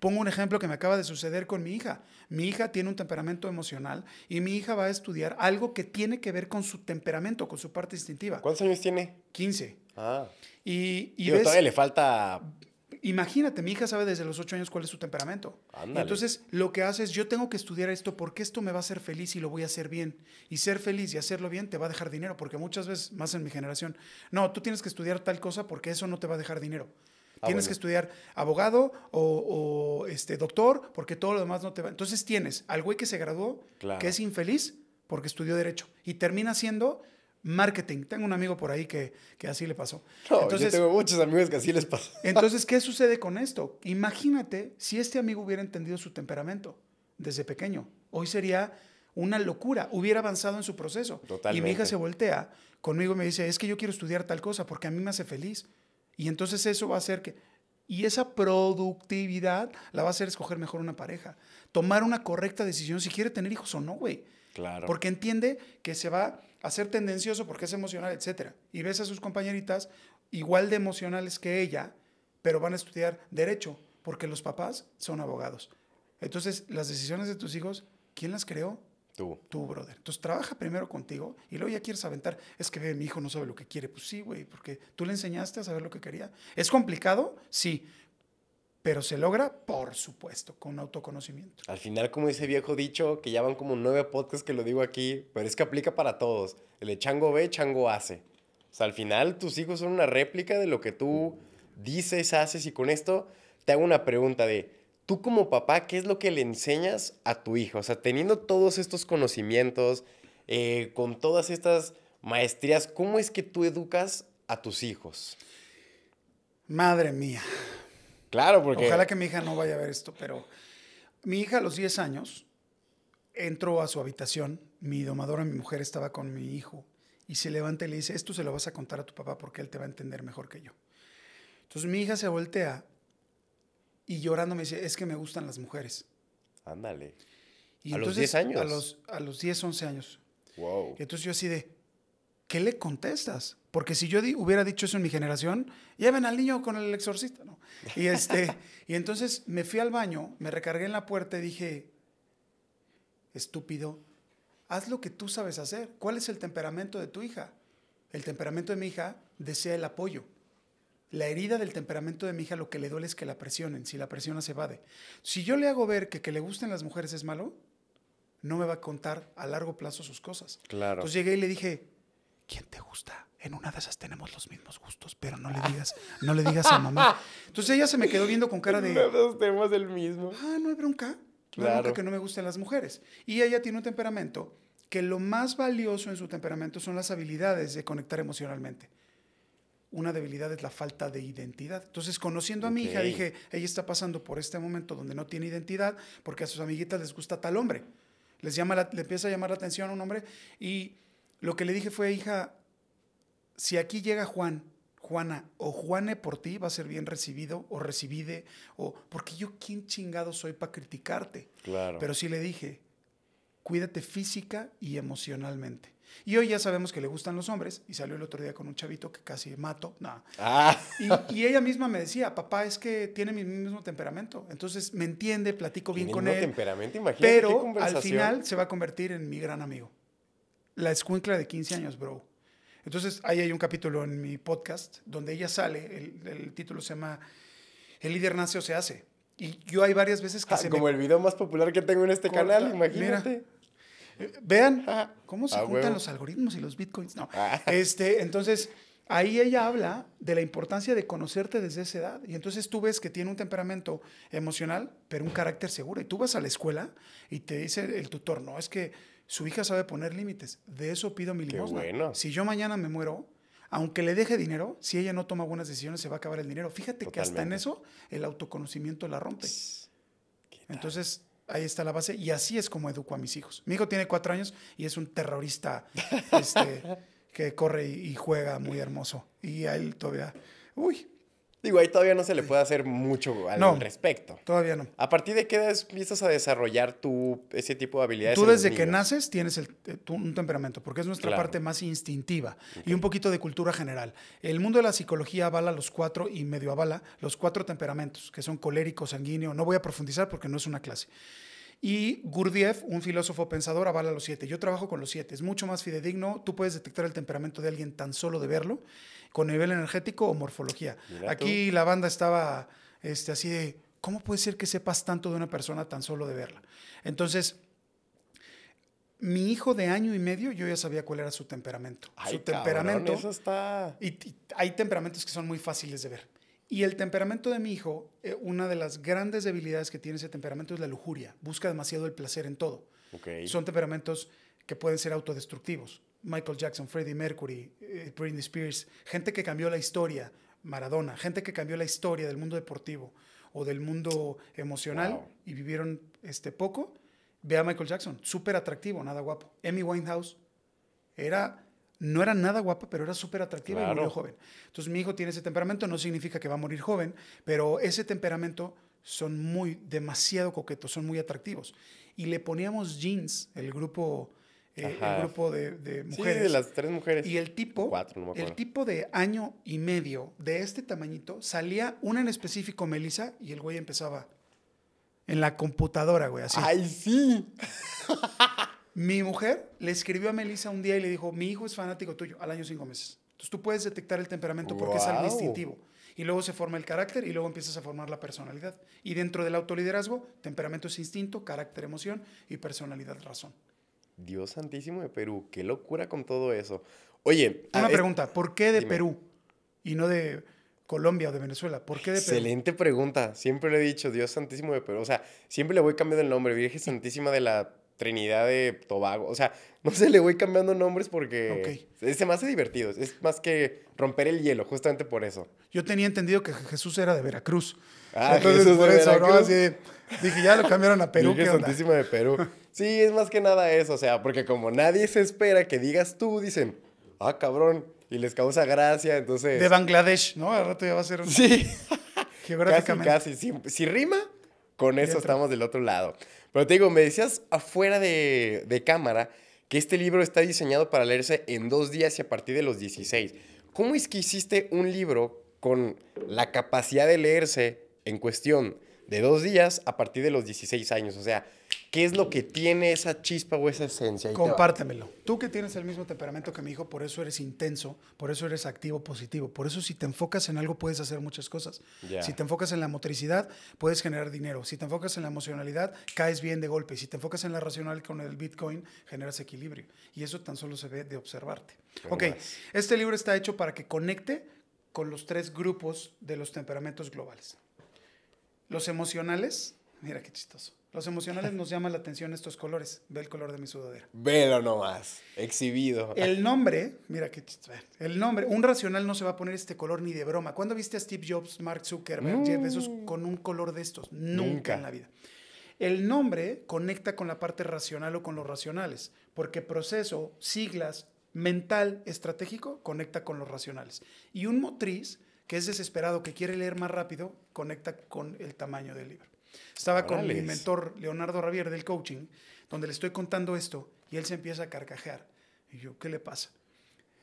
Pongo un ejemplo que me acaba de suceder con mi hija. Mi hija tiene un temperamento emocional y mi hija va a estudiar algo que tiene que ver con su temperamento, con su parte instintiva. ¿Cuántos años tiene? 15. Ah. Y, y todavía le falta Imagínate, mi hija sabe desde los ocho años cuál es su temperamento. Entonces, lo que hace es, yo tengo que estudiar esto porque esto me va a hacer feliz y lo voy a hacer bien. Y ser feliz y hacerlo bien te va a dejar dinero, porque muchas veces, más en mi generación, no, tú tienes que estudiar tal cosa porque eso no te va a dejar dinero. Ah, tienes que estudiar abogado o, este, doctor porque todo lo demás no te va. Entonces tienes al güey que se graduó, que es infeliz porque estudió derecho y termina siendo marketing. Tengo un amigo por ahí que, así le pasó. entonces, tengo muchos amigos que así les pasó. Entonces, ¿qué sucede con esto? Imagínate si este amigo hubiera entendido su temperamento desde pequeño. Hoy sería una locura, hubiera avanzado en su proceso. Y mi hija se voltea conmigo y me dice, es que yo quiero estudiar tal cosa porque a mí me hace feliz. Y entonces eso va a hacer que... Y esa productividad la va a hacer escoger mejor una pareja, tomar una correcta decisión si quiere tener hijos o no, güey. Claro. Porque entiende que se va a ser tendencioso porque es emocional, etcétera. Y ves a sus compañeritas igual de emocionales que ella, pero van a estudiar derecho porque los papás son abogados. Entonces, las decisiones de tus hijos, ¿quién las creó? Tú. Tú, brother. Entonces, trabaja primero contigo y luego ya quieres aventar. Es que ve, mi hijo no sabe lo que quiere. Pues sí, güey, porque tú le enseñaste a saber lo que quería. ¿Es complicado? Sí, pero se logra, por supuesto, con autoconocimiento. Al final, como dice viejo dicho, que ya van como nueve podcasts que lo digo aquí, pero es que aplica para todos. El de chango ve, chango hace. O sea, al final tus hijos son una réplica de lo que tú dices, haces y con esto te hago una pregunta de, tú como papá, ¿qué es lo que le enseñas a tu hijo? O sea, teniendo todos estos conocimientos, eh, con todas estas maestrías, ¿cómo es que tú educas a tus hijos? Madre mía, Claro, porque... Ojalá que mi hija no vaya a ver esto, pero mi hija a los 10 años entró a su habitación, mi domadora, mi mujer, estaba con mi hijo y se levanta y le dice, esto se lo vas a contar a tu papá porque él te va a entender mejor que yo. Entonces mi hija se voltea y llorando me dice, es que me gustan las mujeres. Ándale. ¿A los 10 años? A los, a los 10, 11 años. Wow. Y entonces yo así de, ¿qué le contestas? Porque si yo hubiera dicho eso en mi generación, lleven al niño con el exorcista, ¿no? Y, este, y entonces me fui al baño, me recargué en la puerta y dije, estúpido, haz lo que tú sabes hacer. ¿Cuál es el temperamento de tu hija? El temperamento de mi hija desea el apoyo. La herida del temperamento de mi hija lo que le duele es que la presionen, si la presiona se evade. Si yo le hago ver que que le gusten las mujeres es malo, no me va a contar a largo plazo sus cosas. Claro. Entonces llegué y le dije, ¿quién te gusta? En una de esas tenemos los mismos gustos, pero no le digas, no le digas a mamá. Entonces ella se me quedó viendo con cara de... Todos tenemos el mismo. Ah, no hay bronca. No claro. hay bronca que no me gusten las mujeres. Y ella tiene un temperamento que lo más valioso en su temperamento son las habilidades de conectar emocionalmente. Una debilidad es la falta de identidad. Entonces, conociendo a mi hija, dije, ella está pasando por este momento donde no tiene identidad porque a sus amiguitas les gusta tal hombre. Les llama le empieza a llamar la atención a un hombre y lo que le dije fue, hija, si aquí llega Juan, Juana o Juane por ti va a ser bien recibido o recibide o porque yo quién chingado soy para criticarte. Claro. Pero sí le dije, cuídate física y emocionalmente. Y hoy ya sabemos que le gustan los hombres y salió el otro día con un chavito que casi mato. Ah. Y, ella misma me decía, papá, es que tiene mi mismo temperamento. Entonces me entiende, platico bien con él. Temperamento, imagínate pero al final se va a convertir en mi gran amigo la escuincla de 15 años, bro. Entonces, ahí hay un capítulo en mi podcast donde ella sale, el, título se llama El líder o se hace. Y yo hay varias veces que ah, Como el video más popular que tengo en este canal, imagínate. Eh, vean ah, cómo se juntan los algoritmos y los bitcoins. No. Ah. Este, entonces, ahí ella habla de la importancia de conocerte desde esa edad. Y entonces tú ves que tiene un temperamento emocional, pero un carácter seguro. Y tú vas a la escuela y te dice el tutor, no, es que su hija sabe poner límites. De eso pido mi limosna. Si yo mañana me muero, aunque le deje dinero, si ella no toma buenas decisiones, se va a acabar el dinero. Fíjate que hasta en eso el autoconocimiento la rompe. Entonces, ahí está la base. Y así es como educo a mis hijos. Mi hijo tiene cuatro años y es un terrorista este, que corre y juega muy hermoso. Y a él todavía, uy, Digo, ahí todavía no se le puede hacer mucho al respecto. Todavía no. ¿A partir de qué edad empiezas a desarrollar tu ese tipo de habilidades? Tú desde que naces tienes eh, un temperamento, porque es nuestra parte más instintiva y un poquito de cultura general. El mundo de la psicología avala los cuatro y medio avala los cuatro temperamentos, que son colérico, sanguíneo. No voy a profundizar porque no es una clase. Y Gurdjieff, un filósofo pensador, avala los siete. Yo trabajo con los siete. Es mucho más fidedigno. Tú puedes detectar el temperamento de alguien tan solo de verlo con nivel energético o morfología. Aquí la banda estaba este, así de, ¿cómo puede ser que sepas tanto de una persona tan solo de verla? Entonces, mi hijo de año y medio, yo ya sabía cuál era su temperamento. su temperamento. Y, hay temperamentos que son muy fáciles de ver. Y el temperamento de mi hijo, eh, una de las grandes debilidades que tiene ese temperamento es la lujuria. Busca demasiado el placer en todo. Son temperamentos que pueden ser autodestructivos. Michael Jackson, Freddie Mercury, eh, Britney Spears, gente que cambió la historia, Maradona, gente que cambió la historia del mundo deportivo o del mundo emocional y vivieron este poco. Ve a Michael Jackson, súper atractivo, nada guapo. Emmy Winehouse era no era nada guapa, pero era súper atractiva y murió joven. Entonces mi hijo tiene ese temperamento, no significa que va a morir joven, pero ese temperamento son muy demasiado coquetos, son muy atractivos. Y le poníamos jeans, el grupo eh, el grupo de, mujeres. Sí, de las tres mujeres. Y el tipo, el tipo de año y medio de este tamañito, salía una en específico, Melissa, y el güey empezaba en la computadora, güey, así. ¡Ay, sí! mi mujer le escribió a Melissa un día y le dijo, mi hijo es fanático tuyo, al año cinco meses. Entonces tú puedes detectar el temperamento porque es algo instintivo. Y luego se forma el carácter y luego empiezas a formar la personalidad. Y dentro del autoliderazgo, temperamento es instinto, carácter emoción y personalidad razón. Dios santísimo de Perú, qué locura con todo eso. Oye, una pregunta, ¿por qué de Perú y no de Colombia o de Venezuela? ¿Por qué de Perú? Excelente pregunta, siempre le he dicho, Dios santísimo de Perú, o sea, siempre le voy cambiando el nombre, Virgen Santísima de la Trinidad de Tobago. O sea, no sé, le voy cambiando nombres porque okay. se me hace divertido. Es más que romper el hielo, justamente por eso. Yo tenía entendido que Jesús era de Veracruz. Ah, Entonces, Jesús de Veracruz. ¿no? dije, ya lo cambiaron a Perú. ¿qué onda. de Perú. Sí, es más que nada eso. O sea, porque como nadie se espera que digas tú, dicen, ah, cabrón, y les causa gracia, entonces... De Bangladesh, ¿no? Al rato ya va a ser... Sí. Geográficamente. Casi, casi. si rima, con eso estamos del otro lado. Pero te digo, me decías afuera de, cámara que este libro está diseñado para leerse en dos días y a partir de los 16. ¿Cómo es que hiciste un libro con la capacidad de leerse en cuestión de dos días a partir de los 16 años? O sea, ¿Qué es lo que tiene esa chispa o esa esencia? Compártemelo. Tú que tienes el mismo temperamento que mi hijo, por eso eres intenso, por eso eres activo, positivo. Por eso si te enfocas en algo puedes hacer muchas cosas. Si te enfocas en la motricidad, puedes generar dinero. Si te enfocas en la emocionalidad, caes bien de golpe. Si te enfocas en la racional con el Bitcoin, generas equilibrio. Y eso tan solo se ve de observarte. ok, este libro está hecho para que conecte con los tres grupos de los temperamentos globales. Los emocionales, mira qué chistoso los emocionales nos llaman la atención estos colores. Ve el color de mi sudadera. Velo nomás, exhibido. El nombre, mira que el nombre, un racional no se va a poner este color ni de broma. ¿Cuándo viste a Steve Jobs, Mark Zuckerberg, mm. Jeff con un color de estos? Nunca en la vida. El nombre conecta con la parte racional o con los racionales, porque proceso, siglas, mental, estratégico, conecta con los racionales. Y un motriz que es desesperado, que quiere leer más rápido, conecta con el tamaño del libro. Estaba con mi mentor Leonardo Ravier del coaching, donde le estoy contando esto y él se empieza a carcajear. Y yo, ¿qué le pasa?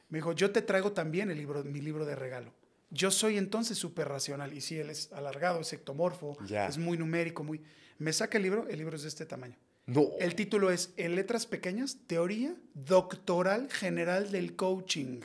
Me dijo, yo te traigo también el libro, mi libro de regalo. Yo soy entonces súper racional. Y sí, él es alargado, es ectomorfo, es muy numérico, muy... Me saca el libro, el libro es de este tamaño. No. El título es, en letras pequeñas, Teoría Doctoral General del Coaching.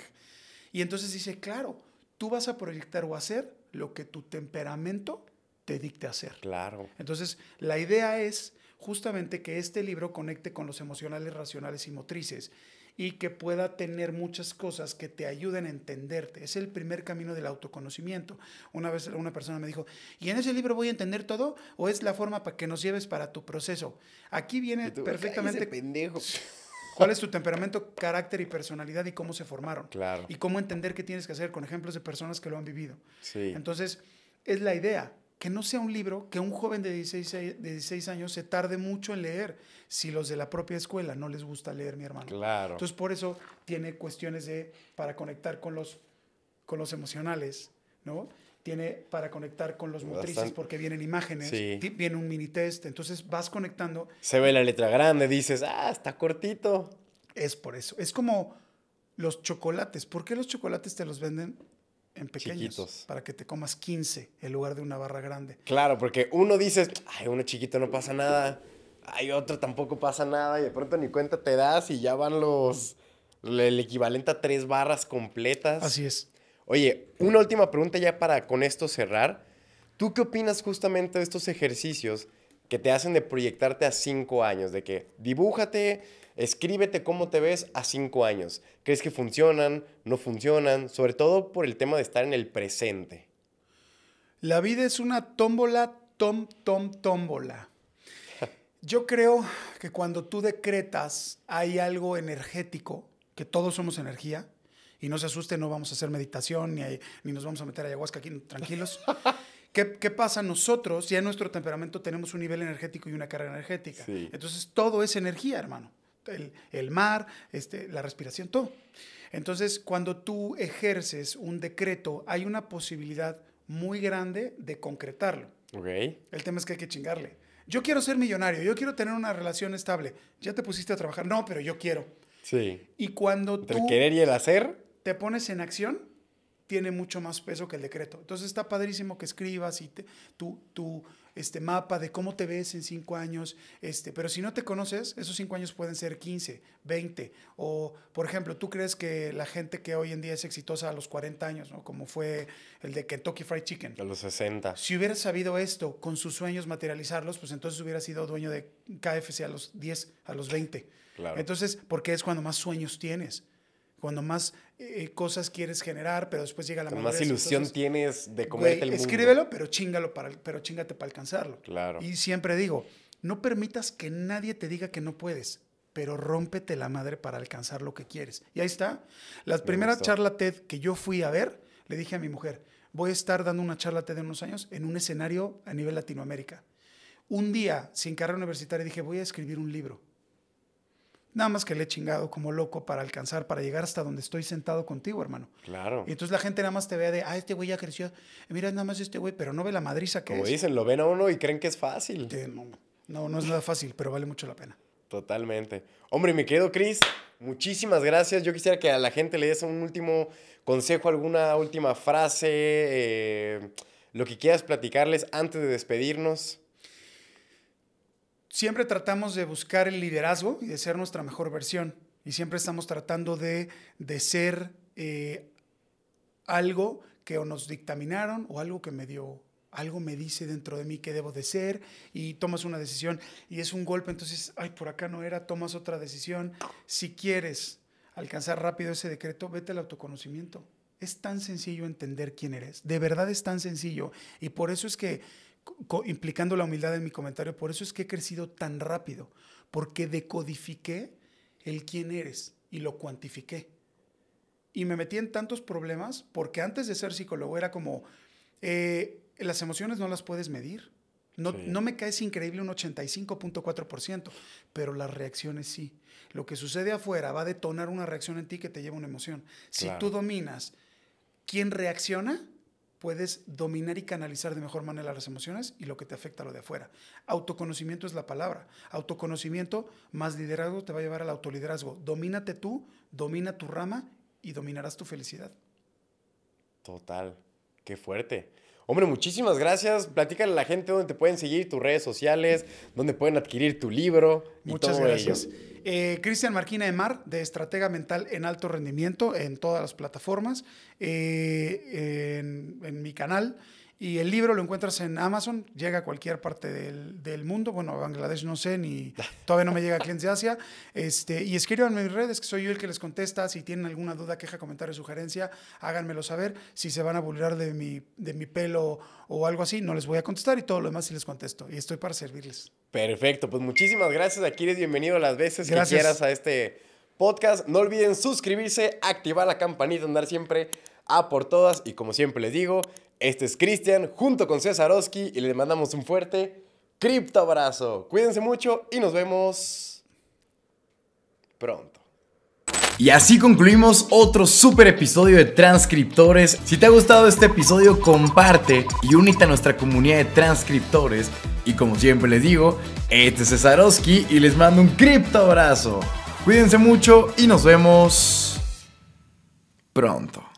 Y entonces dice, claro, tú vas a proyectar o hacer lo que tu temperamento te dicte hacer. Claro. Entonces, la idea es justamente que este libro conecte con los emocionales, racionales y motrices y que pueda tener muchas cosas que te ayuden a entenderte. Es el primer camino del autoconocimiento. Una vez una persona me dijo, ¿y en ese libro voy a entender todo o es la forma para que nos lleves para tu proceso? Aquí viene perfectamente... Pendejo. ¿Cuál es tu temperamento, carácter y personalidad y cómo se formaron? Claro. Y cómo entender qué tienes que hacer con ejemplos de personas que lo han vivido. Sí. Entonces, es la idea que no sea un libro que un joven de 16, eh, de 16, años se tarde mucho en leer, si los de la propia escuela no les gusta leer, mi hermano. Claro. Entonces, por eso tiene cuestiones de, para conectar con los, con los emocionales, ¿no? Tiene para conectar con los motrices porque vienen imágenes, viene un mini test, entonces vas conectando. Se ve la letra grande, dices, ah, está cortito. Es por eso. Es como los chocolates. ¿Por qué los chocolates te los venden en pequeños para que te comas 15 en lugar de una barra grande. Claro, porque uno dices, ay, uno chiquito no pasa nada, hay otro tampoco pasa nada, y de pronto ni cuenta te das y ya van los. el equivalente a tres barras completas. Así es. Oye, una última pregunta ya para con esto cerrar. ¿Tú qué opinas justamente de estos ejercicios que te hacen de proyectarte a cinco años? De que dibújate Escríbete cómo te ves a cinco años. ¿Crees que funcionan? ¿No funcionan? Sobre todo por el tema de estar en el presente. La vida es una tómbola, tom, tom, tómbola. Yo creo que cuando tú decretas hay algo energético, que todos somos energía, y no se asuste, no vamos a hacer meditación, ni, nos vamos a meter a ayahuasca aquí, tranquilos. ¿Qué, pasa? Nosotros, ya en nuestro temperamento tenemos un nivel energético y una carga energética. Entonces todo es energía, hermano el, mar, este, la respiración, todo. Entonces, cuando tú ejerces un decreto, hay una posibilidad muy grande de concretarlo. El tema es que hay que chingarle. Yo quiero ser millonario, yo quiero tener una relación estable. Ya te pusiste a trabajar. No, pero yo quiero. Sí. Y cuando tú. El querer y el hacer. Te pones en acción, tiene mucho más peso que el decreto. Entonces está padrísimo que escribas y tú este mapa de cómo te ves en cinco años, este, pero si no te conoces, esos cinco años pueden ser 15, 20, o por ejemplo, tú crees que la gente que hoy en día es exitosa a los 40 años, como fue el de Kentucky Fried Chicken. A los 60. Si hubiera sabido esto, con sus sueños materializarlos, pues entonces hubiera sido dueño de KFC a los 10, a los 20. Claro. Entonces, porque es cuando más sueños tienes cuando más eh, cosas quieres generar, pero después llega la Cuando Más ilusión tienes de comerte el mundo. Escríbelo, pero chingalo para, pero chingate para alcanzarlo. Claro. Y siempre digo, no permitas que nadie te diga que no puedes, pero rómpete la madre para alcanzar lo que quieres. Y ahí está. La primeras primera charla TED que yo fui a ver, le dije a mi mujer, voy a estar dando una charla TED en unos años en un escenario a nivel Latinoamérica. Un día, sin carrera universitaria, dije, voy a escribir un libro Nada más que le he chingado como loco para alcanzar, para llegar hasta donde estoy sentado contigo, hermano. Claro. Y entonces la gente nada más te vea de, ah, este güey ya creció. Mira, nada más este güey, pero no ve la madriza que como es. Como dicen, lo ven a uno y creen que es fácil. no, no, es nada fácil, pero vale mucho la pena. Totalmente. Hombre, mi querido Cris, muchísimas gracias. Yo quisiera que a la gente le des un último consejo, alguna última frase, eh, lo que quieras platicarles antes de despedirnos siempre tratamos de buscar el liderazgo y de ser nuestra mejor versión. Y siempre estamos tratando de, ser eh, algo que o nos dictaminaron o algo que me dio, algo me dice dentro de mí que debo de ser y tomas una decisión y es un golpe, entonces, ay, por acá no era, tomas otra decisión. Si quieres alcanzar rápido ese decreto, vete al autoconocimiento. Es tan sencillo entender quién eres, de verdad es tan sencillo. Y por eso es que implicando la humildad en mi comentario, por eso es que he crecido tan rápido, porque decodifiqué el quién eres y lo cuantifiqué. Y me metí en tantos problemas porque antes de ser psicólogo era como, eh, las emociones no las puedes medir. No, no me caes increíble un 85.4%, pero las reacciones sí. Lo que sucede afuera va a detonar una reacción en ti que te lleva una emoción. Si tú dominas quién reacciona, puedes dominar y canalizar de mejor manera las emociones y lo que te afecta a lo de afuera. Autoconocimiento es la palabra. Autoconocimiento más liderazgo te va a llevar al autoliderazgo. Domínate tú, domina tu rama y dominarás tu felicidad. Total, qué fuerte. Hombre, muchísimas gracias. Platícale a la gente dónde te pueden seguir, tus redes sociales, dónde pueden adquirir tu libro. Muchas y todo gracias. Eh, Cristian Marquina de Mar, de Estratega Mental en Alto Rendimiento, en todas las plataformas, eh, en mi canal. Y el libro lo encuentras en Amazon, llega a cualquier parte del, mundo. Bueno, a Bangladesh no sé, ni todavía no me llega a clientes de Asia. Este, y escríbanme en mis redes, que soy yo el que les contesta. Si tienen alguna duda, queja, comentario, sugerencia, háganmelo saber. Si se van a burlar de mi, de mi pelo o algo así, no les voy a contestar y todo lo demás sí les contesto. Y estoy para servirles. Perfecto, pues muchísimas gracias. Aquí eres bienvenido las veces gracias. que quieras a este podcast. No olviden suscribirse, activar la campanita, andar siempre a por todas. Y como siempre les digo, este es Cristian junto con Cesarowski y le mandamos un fuerte cripto abrazo. Cuídense mucho y nos vemos pronto. Y así concluimos otro super episodio de Transcriptores. Si te ha gustado este episodio, comparte y únete a nuestra comunidad de transcriptores. Y como siempre les digo, este es Cesarowski y les mando un cripto abrazo. Cuídense mucho y nos vemos pronto.